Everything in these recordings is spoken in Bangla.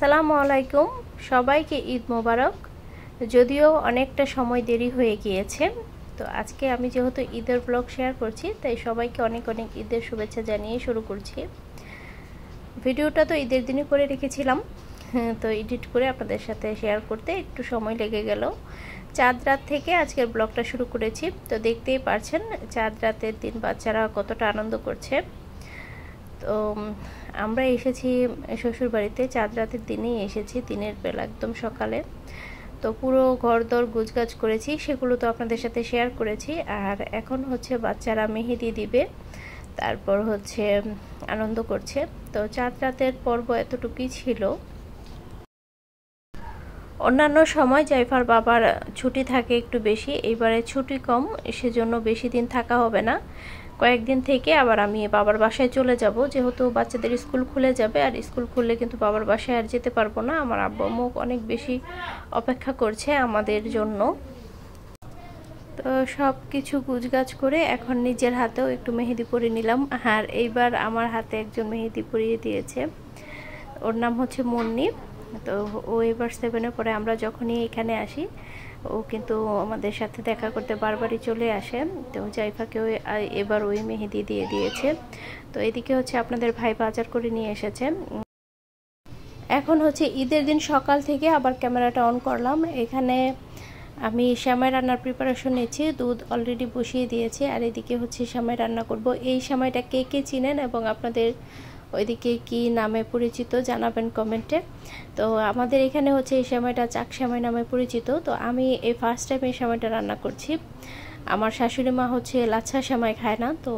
আসসালামু আলাইকুম সবাইকে ঈদ মোবারক যদিও অনেকটা সময় দেরি হয়ে গিয়েছে তো আজকে আমি যেহেতু ঈদের ব্লগ শেয়ার করছি তাই সবাইকে অনেক অনেক ঈদের শুভেচ্ছা জানিয়ে শুরু করছি ভিডিওটা তো ঈদের দিনে করে রেখেছিলাম হ্যাঁ, তো এডিট করে আপনাদের সাথে শেয়ার করতে একটু সময় লেগে গেল চাঁদ রাত থেকে আজকের ব্লগটা শুরু করেছি তো দেখতেই পারছেন চাঁদ রাতের দিন বাচ্চারা কতটা আনন্দ করছে তো আমরা এসেছি শ্বশুরবাড়িতে চাঁদ রাতের দিনেই এসেছি দিনের বেলা একদম সকালে তো পুরো দর গুজগাছ করেছি সেগুলো তো আপনাদের সাথে শেয়ার করেছি আর এখন হচ্ছে বাচ্চারা মেহেদি দিবে তারপর হচ্ছে আনন্দ করছে তো চাঁদ রাতের পর্ব এতটুকুই ছিল অন্যান্য সময় জাইফার বাবার ছুটি থাকে একটু বেশি এবারে ছুটি কম সেজন্য বেশি দিন থাকা হবে না কয়েকদিন থেকে আবার আমি বাবার বাসায় চলে যাব যেহেতু বাচ্চাদের স্কুল খুলে যাবে আর স্কুল খুললে কিন্তু বাবার বাসায় আর যেতে পারবো না আমার আব্বা মুখ অনেক বেশি অপেক্ষা করছে আমাদের জন্য তো সব কিছু গুজগাছ করে এখন নিজের হাতেও একটু মেহেদি পরে নিলাম আর এইবার আমার হাতে একজন মেহেদি পরিয়ে দিয়েছে ওর নাম হচ্ছে মন্নি তো ও এবার সেভেনের পরে আমরা যখনই এখানে আসি ও কিন্তু আমাদের সাথে দেখা করতে বারবারই চলে আসে তো জাইফাকেও এবার ওই মেহেদি দিয়ে দিয়েছে তো এদিকে হচ্ছে আপনাদের ভাই বাজার করে নিয়ে এসেছে এখন হচ্ছে ঈদের দিন সকাল থেকে আবার ক্যামেরাটা অন করলাম এখানে আমি শ্যামাই রান্নার প্রিপারেশন নিয়েছি দুধ অলরেডি বসিয়ে দিয়েছি আর এদিকে হচ্ছে শ্যামাই রান্না করব এই সময়টা কে কে চিনেন এবং আপনাদের ওইদিকে কি নামে পরিচিত জানাবেন কমেন্টে তো আমাদের এখানে হচ্ছে এই সময়টা চাক সময় নামে পরিচিত তো আমি এই ফার্স্ট টাইম এই সময়টা রান্না করছি আমার শাশুড়ি মা হচ্ছে লাচ্ছা সেমাই খায় না তো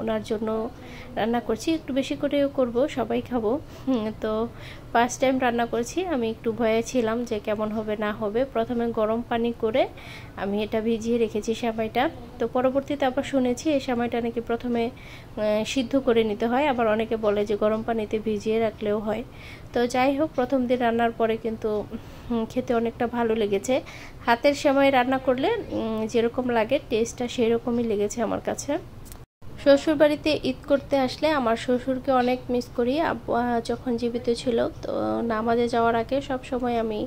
ওনার জন্য রান্না করছি একটু বেশি করেও করব সবাই খাবো তো ফার্স্ট টাইম রান্না করছি আমি একটু ভয়ে ছিলাম যে কেমন হবে না হবে প্রথমে গরম পানি করে আমি এটা ভিজিয়ে রেখেছি সেমাইটা তো পরবর্তীতে আবার শুনেছি এই সেমাইটা নাকি প্রথমে সিদ্ধ করে নিতে হয় আবার অনেকে বলে যে গরম পানিতে ভিজিয়ে রাখলেও হয় তো যাই হোক প্রথম দিন রান্নার পরে কিন্তু খেতে অনেকটা ভালো লেগেছে হাতের সেমাই রান্না করলে যেরকম লাগে টেস্টটা সেরকমই লেগেছে আমার কাছে শ্বশুর বাড়িতে ঈদ করতে আসলে আমার শ্বশুরকে অনেক মিস করি আব্বা যখন জীবিত ছিল তো নামাজে যাওয়ার আগে সব সময় আমি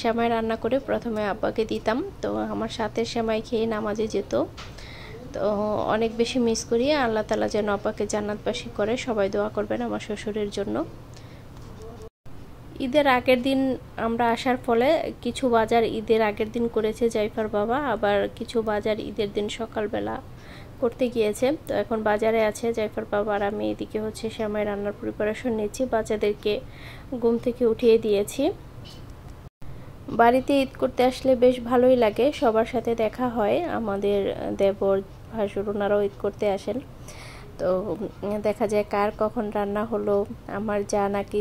শ্যামাই রান্না করে প্রথমে আব্বাকে দিতাম তো আমার সাথে শ্যামাই খেয়ে নামাজে যেত তো অনেক বেশি মিস করি আল্লাহ তালা যেন আব্বাকে জান্নাতবাসী করে সবাই দোয়া করবেন আমার শ্বশুরের জন্য ঈদের আগের দিন আমরা আসার ফলে কিছু বাজার ঈদের আগের দিন করেছে জাইফার বাবা আবার কিছু বাজার ঈদের দিন সকালবেলা করতে গিয়েছে তো এখন বাজারে আছে জাইফার বাবা আর আমি এদিকে হচ্ছে আমায় রান্নার প্রিপারেশন নিচ্ছি বাচ্চাদেরকে ঘুম থেকে উঠিয়ে দিয়েছি বাড়িতে ঈদ করতে আসলে বেশ ভালোই লাগে সবার সাথে দেখা হয় আমাদের দেবর ভাসুর ওনারাও ঈদ করতে আসেন তো দেখা যায় কার কখন রান্না হলো আমার যা নাকি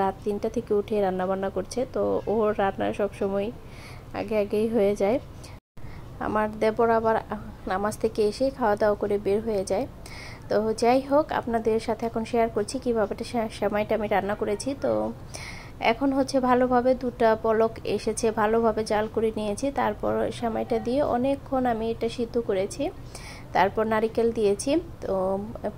রাত তিনটা থেকে উঠে রান্না বান্না করছে তো ওর রান্না সব সময় আগে আগেই হয়ে যায় আমার দেবর আবার নামাজ থেকে এসে খাওয়া দাওয়া করে বের হয়ে যায় তো যাই হোক আপনাদের সাথে এখন শেয়ার করছি কীভাবে সেমাইটা আমি রান্না করেছি তো এখন হচ্ছে ভালোভাবে দুটা পলক এসেছে ভালোভাবে জাল করে নিয়েছি তারপর সেমাইটা দিয়ে অনেকক্ষণ আমি এটা সিদ্ধ করেছি তারপর নারিকেল দিয়েছি তো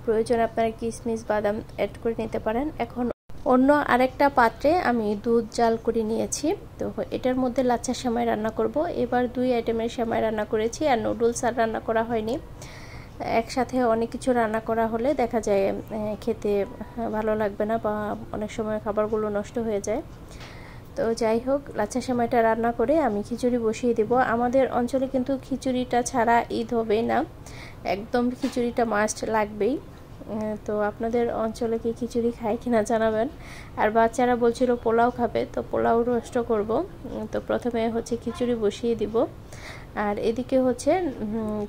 প্রয়োজন আপনারা কিশমিশ বাদাম অ্যাড করে নিতে পারেন এখন অন্য আরেকটা পাত্রে আমি দুধ জাল করে নিয়েছি তো এটার মধ্যে লাচ্ছা সেমাই রান্না করব এবার দুই আইটেমের সেমাই রান্না করেছি আর নুডলস আর রান্না করা হয়নি একসাথে অনেক কিছু রান্না করা হলে দেখা যায় খেতে হ্যাঁ, ভালো লাগবে না বা অনেক সময় খাবারগুলো নষ্ট হয়ে যায় তো যাই হোক লাচ্ছা সেমাইটা রান্না করে আমি খিচুড়ি বসিয়ে দেব আমাদের অঞ্চলে কিন্তু খিচুড়িটা ছাড়া ঈদ হবে না একদম খিচুড়িটা মাস্ট লাগবেই তো আপনাদের অঞ্চলে কি খিচুড়ি খায় কিনা জানাবেন আর বাচ্চারা বলছিল পোলাও খাবে তো পোলাও রোস্ট করব তো প্রথমে হচ্ছে খিচুড়ি বসিয়ে দিব আর এদিকে হচ্ছে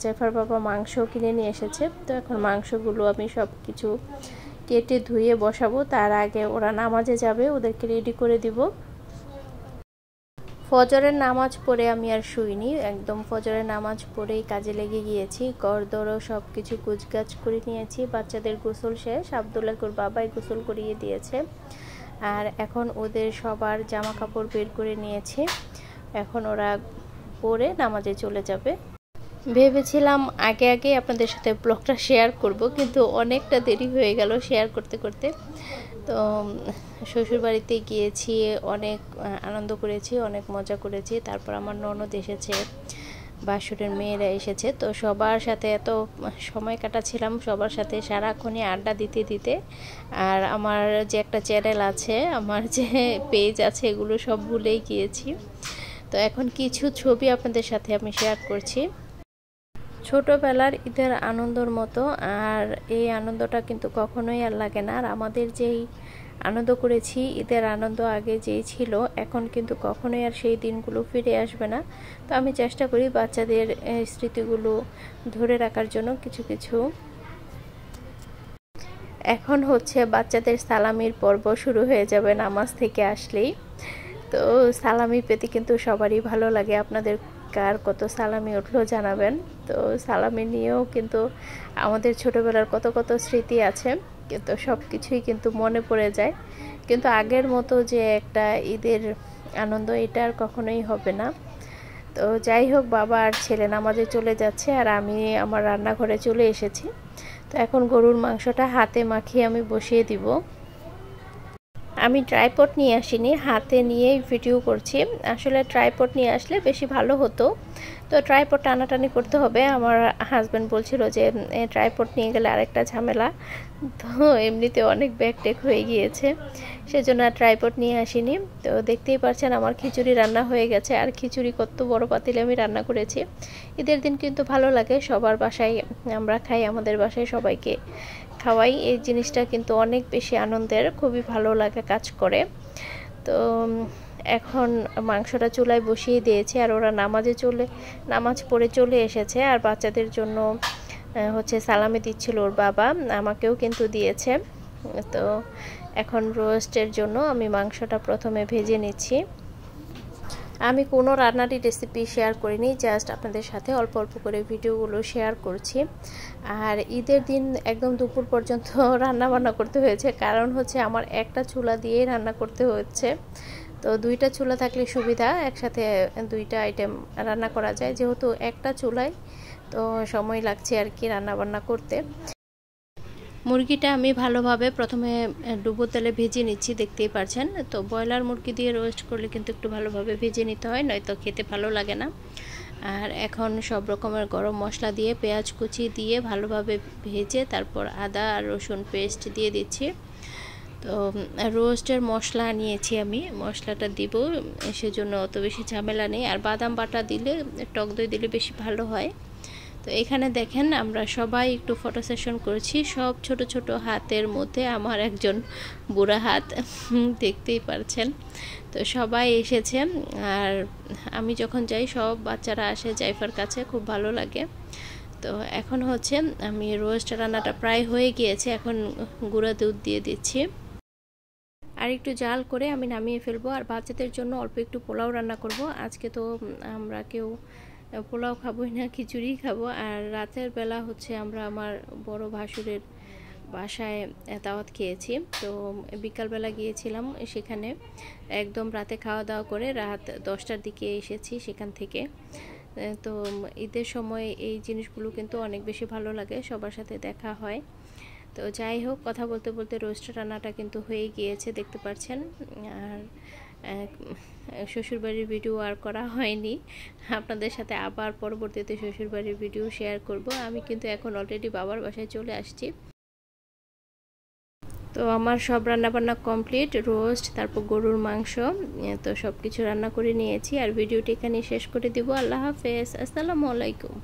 জেফার বাবা মাংস কিনে নিয়ে এসেছে তো এখন মাংসগুলো আমি সব কিছু কেটে ধুয়ে বসাবো তার আগে ওরা নামাজে যাবে ওদেরকে রেডি করে দিব ফজরের নামাজ পড়ে আমি আর শুইনি একদম ফজরের নামাজ পড়েই কাজে লেগে গিয়েছি গড়দড়ও সব কিছু গুজগাছ করে নিয়েছি বাচ্চাদের গোসল শেষ আবদুল্লাকুর বাবাই গোসল করিয়ে দিয়েছে আর এখন ওদের সবার জামা কাপড় বের করে নিয়েছে এখন ওরা পরে নামাজে চলে যাবে ভেবেছিলাম আগে আগে আপনাদের সাথে ব্লগটা শেয়ার করব কিন্তু অনেকটা দেরি হয়ে গেল শেয়ার করতে করতে তো বাড়িতে গিয়েছি অনেক আনন্দ করেছি অনেক মজা করেছি তারপর আমার ননদ এসেছে বাসুরের মেয়েরা এসেছে তো সবার সাথে এত সময় কাটাছিলাম সবার সাথে সারাক্ষণই আড্ডা দিতে দিতে আর আমার যে একটা চ্যানেল আছে আমার যে পেজ আছে এগুলো সব ভুলেই গিয়েছি তো এখন কিছু ছবি আপনাদের সাথে আমি শেয়ার করছি ছোটোবেলার ঈদের আনন্দর মতো আর এই আনন্দটা কিন্তু কখনোই আর লাগে না আর আমাদের যেই আনন্দ করেছি ঈদের আনন্দ আগে যেই ছিল এখন কিন্তু কখনোই আর সেই দিনগুলো ফিরে আসবে না তো আমি চেষ্টা করি বাচ্চাদের স্মৃতিগুলো ধরে রাখার জন্য কিছু কিছু এখন হচ্ছে বাচ্চাদের সালামির পর্ব শুরু হয়ে যাবে নামাজ থেকে আসলেই তো সালামি পেতে কিন্তু সবারই ভালো লাগে আপনাদের কার কত সালামি উঠলো জানাবেন তো সালামি নিয়েও কিন্তু আমাদের ছোটোবেলার কত কত স্মৃতি আছে কিন্তু সব কিছুই কিন্তু মনে পড়ে যায় কিন্তু আগের মতো যে একটা ঈদের আনন্দ এটা আর কখনোই হবে না তো যাই হোক বাবা আর ছেলে নামাজে চলে যাচ্ছে আর আমি আমার রান্নাঘরে চলে এসেছি তো এখন গরুর মাংসটা হাতে মাখিয়ে আমি বসিয়ে দিব আমি ট্রাইপড নিয়ে আসিনি হাতে নিয়েই ভিডিও করছি আসলে ট্রাইপড নিয়ে আসলে বেশি ভালো হতো তো ট্রাইপড টানাটানি করতে হবে আমার হাজব্যান্ড বলছিল যে ট্রাইপড নিয়ে গেলে আরেকটা ঝামেলা তো এমনিতে অনেক ব্যাগ টেক হয়ে গিয়েছে সেজন্য আর ট্রাইপড নিয়ে আসিনি তো দেখতেই পারছেন আমার খিচুড়ি রান্না হয়ে গেছে আর খিচুড়ি কত বড় পাতিলে আমি রান্না করেছি ঈদের দিন কিন্তু ভালো লাগে সবার বাসায় আমরা খাই আমাদের বাসায় সবাইকে খাওয়াই এই জিনিসটা কিন্তু অনেক বেশি আনন্দের খুবই ভালো লাগে কাজ করে তো এখন মাংসটা চুলায় বসিয়ে দিয়েছে আর ওরা নামাজে চলে নামাজ পড়ে চলে এসেছে আর বাচ্চাদের জন্য হচ্ছে সালামে দিচ্ছিল ওর বাবা আমাকেও কিন্তু দিয়েছে তো এখন রোস্টের জন্য আমি মাংসটা প্রথমে ভেজে নিচ্ছি আমি কোনো রান্নারই রেসিপি শেয়ার করিনি জাস্ট আপনাদের সাথে অল্প অল্প করে ভিডিওগুলো শেয়ার করছি আর ঈদের দিন একদম দুপুর পর্যন্ত রান্না বান্না করতে হয়েছে কারণ হচ্ছে আমার একটা চুলা দিয়ে রান্না করতে হচ্ছে তো দুইটা চুলা থাকলে সুবিধা একসাথে দুইটা আইটেম রান্না করা যায় যেহেতু একটা চুলায় তো সময় লাগছে আর কি রান্না বান্না করতে মুরগিটা আমি ভালোভাবে প্রথমে ডুবো তেলে ভেজে নিচ্ছি দেখতেই পারছেন তো ব্রয়লার মুরগি দিয়ে রোস্ট করলে কিন্তু একটু ভালোভাবে ভেজে নিতে হয় নয়তো খেতে ভালো লাগে না আর এখন সব রকমের গরম মশলা দিয়ে পেঁয়াজ কুচি দিয়ে ভালোভাবে ভেজে তারপর আদা আর রসুন পেস্ট দিয়ে দিচ্ছি তো রোস্টের মশলা নিয়েছি আমি মশলাটা দিব সেজন্য অত বেশি ঝামেলা নেই আর বাদাম বাটা দিলে টক দই দিলে বেশি ভালো হয় তো এখানে দেখেন আমরা সবাই একটু ফটো সেশন করেছি সব ছোট ছোট হাতের মধ্যে আমার একজন বুড়া হাত দেখতেই পারছেন তো সবাই এসেছে আর আমি যখন যাই সব বাচ্চারা আসে জাইফার কাছে খুব ভালো লাগে তো এখন হচ্ছে আমি রোস্ট রান্নাটা প্রায় হয়ে গিয়েছে এখন গুঁড়া দুধ দিয়ে দিচ্ছি আর একটু জাল করে আমি নামিয়ে ফেলবো আর বাচ্চাদের জন্য অল্প একটু পোলাও রান্না করব আজকে তো আমরা কেউ পোলাও খাবোই না খিচুড়ি খাবো আর রাতের বেলা হচ্ছে আমরা আমার বড় ভাসুরের বাসায় দাওয়াত খেয়েছি তো বিকালবেলা গিয়েছিলাম সেখানে একদম রাতে খাওয়া দাওয়া করে রাত দশটার দিকে এসেছি সেখান থেকে তো ঈদের সময় এই জিনিসগুলো কিন্তু অনেক বেশি ভালো লাগে সবার সাথে দেখা হয় তো যাই হোক কথা বলতে বলতে রোস্টার রান্নাটা কিন্তু হয়ে গিয়েছে দেখতে পাচ্ছেন আর শ্বশুরবাড়ির ভিডিও আর করা হয়নি আপনাদের সাথে আবার পরবর্তীতে শ্বশুরবাড়ির ভিডিও শেয়ার করব আমি কিন্তু এখন অলরেডি বাবার বাসায় চলে আসছি তো আমার সব রান্নাবান্না কমপ্লিট রোস্ট তারপর গরুর মাংস তো সব কিছু রান্না করে নিয়েছি আর ভিডিওটি এখানে শেষ করে দিব আল্লাহ হাফেজ আসসালামু আলাইকুম